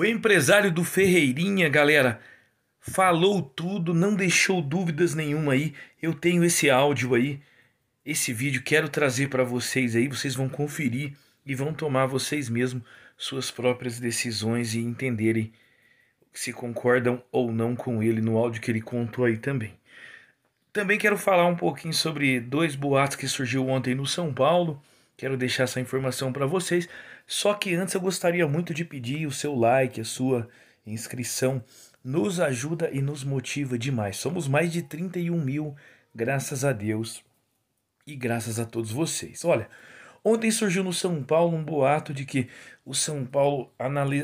O empresário do Ferreirinha, galera, falou tudo, não deixou dúvidas nenhuma aí. Eu tenho esse áudio aí, esse vídeo, quero trazer para vocês aí, vocês vão conferir e vão tomar vocês mesmos suas próprias decisões e entenderem se concordam ou não com ele no áudio que ele contou aí também. Também quero falar um pouquinho sobre dois boatos que surgiu ontem no São Paulo. Quero deixar essa informação para vocês. Só que antes eu gostaria muito de pedir o seu like, a sua inscrição. Nos ajuda e nos motiva demais. Somos mais de 31 mil, graças a Deus e graças a todos vocês. Olha, ontem surgiu no São Paulo um boato de que o São Paulo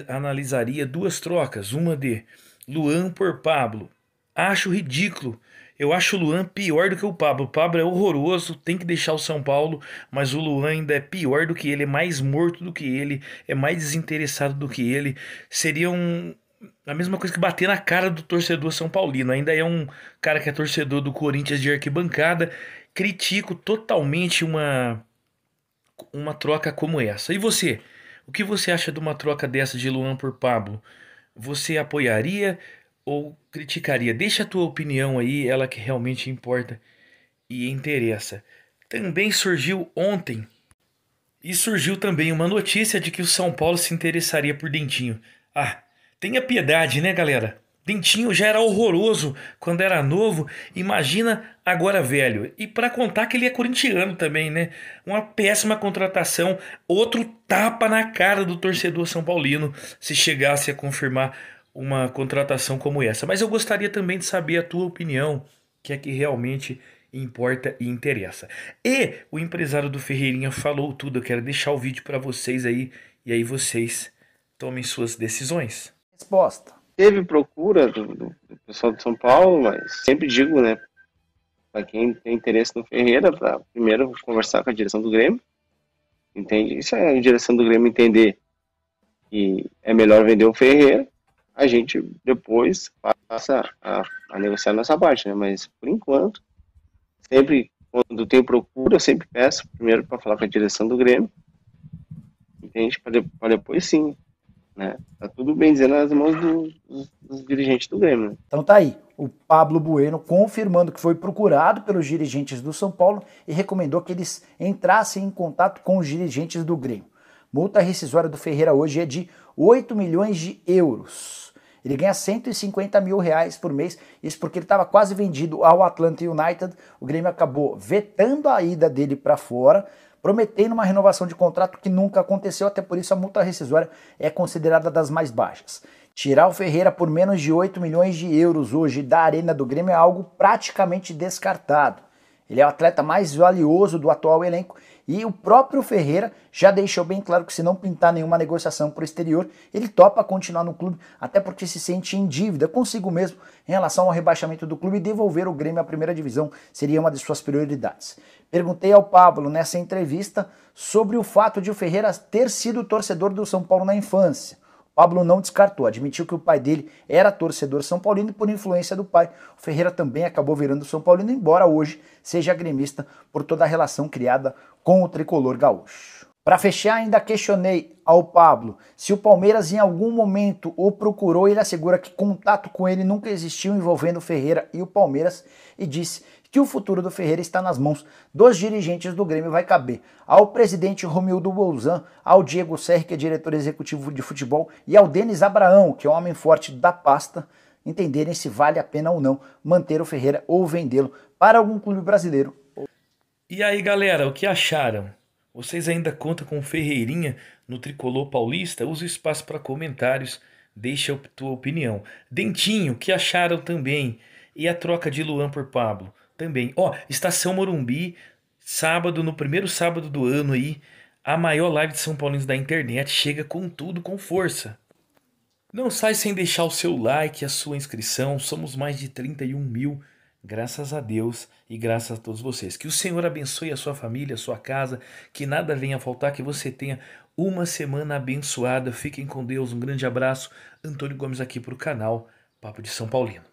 analisaria duas trocas: uma de Luan por Pablo. Acho ridículo eu acho o Luan pior do que o Pablo. O Pablo é horroroso, tem que deixar o São Paulo, mas o Luan ainda é pior do que ele, é mais morto do que ele, é mais desinteressado do que ele. Seria um, a mesma coisa que bater na cara do torcedor São Paulino. Ainda é um cara que é torcedor do Corinthians de arquibancada. Critico totalmente uma, uma troca como essa. E você? O que você acha de uma troca dessa de Luan por Pablo? Você apoiaria? ou criticaria? Deixa a tua opinião aí, ela que realmente importa e interessa. Também surgiu ontem e surgiu também uma notícia de que o São Paulo se interessaria por Dentinho. Ah, tenha piedade, né, galera? Dentinho já era horroroso quando era novo, imagina agora velho. E para contar que ele é corintiano também, né? Uma péssima contratação, outro tapa na cara do torcedor são paulino se chegasse a confirmar uma contratação como essa. Mas eu gostaria também de saber a tua opinião, que é que realmente importa e interessa. E o empresário do Ferreirinha falou tudo. Eu quero deixar o vídeo para vocês aí e aí vocês tomem suas decisões. Resposta. Teve procura do, do pessoal de São Paulo, mas sempre digo, né, para quem tem interesse no Ferreira, para primeiro conversar com a direção do Grêmio. Entende? Isso é a direção do Grêmio entender que é melhor vender o Ferreira a gente depois passa a, a negociar a nossa parte, né? Mas por enquanto, sempre quando tem procura, eu sempre peço primeiro para falar com a direção do Grêmio, entende? Para depois sim, né? Tá tudo bem dizendo nas mãos do, dos, dos, dirigentes do Grêmio. Né? Então tá aí, o Pablo Bueno confirmando que foi procurado pelos dirigentes do São Paulo e recomendou que eles entrassem em contato com os dirigentes do Grêmio. Multa rescisória do Ferreira hoje é de 8 milhões de euros. Ele ganha 150 mil reais por mês, isso porque ele estava quase vendido ao Atlanta United. O Grêmio acabou vetando a ida dele para fora, prometendo uma renovação de contrato que nunca aconteceu, até por isso a multa rescisória é considerada das mais baixas. Tirar o Ferreira por menos de 8 milhões de euros hoje da arena do Grêmio é algo praticamente descartado. Ele é o atleta mais valioso do atual elenco e o próprio Ferreira já deixou bem claro que se não pintar nenhuma negociação para o exterior, ele topa continuar no clube, até porque se sente em dívida consigo mesmo em relação ao rebaixamento do clube e devolver o Grêmio à primeira divisão seria uma de suas prioridades. Perguntei ao Pablo nessa entrevista sobre o fato de o Ferreira ter sido torcedor do São Paulo na infância. Pablo não descartou, admitiu que o pai dele era torcedor São Paulino e, por influência do pai, o Ferreira também acabou virando São Paulino, embora hoje seja gremista por toda a relação criada com o tricolor gaúcho. Para fechar, ainda questionei ao Pablo se o Palmeiras em algum momento o procurou. Ele assegura que contato com ele nunca existiu envolvendo Ferreira e o Palmeiras e disse que o futuro do Ferreira está nas mãos dos dirigentes do Grêmio vai caber ao presidente Romildo Bolzan, ao Diego Serri, que é diretor executivo de futebol, e ao Denis Abraão, que é um homem forte da pasta, entenderem se vale a pena ou não manter o Ferreira ou vendê-lo para algum clube brasileiro. E aí, galera, o que acharam? Vocês ainda contam com Ferreirinha no Tricolor Paulista? Usa o espaço para comentários, deixa a tua opinião. Dentinho, o que acharam também? E a troca de Luan por Pablo? também. Ó, Estação Morumbi, sábado, no primeiro sábado do ano aí, a maior live de São Paulinos da internet chega com tudo, com força. Não sai sem deixar o seu like, a sua inscrição. Somos mais de 31 mil, graças a Deus e graças a todos vocês. Que o Senhor abençoe a sua família, a sua casa, que nada venha faltar, que você tenha uma semana abençoada. Fiquem com Deus, um grande abraço. Antônio Gomes aqui para o canal Papo de São Paulino.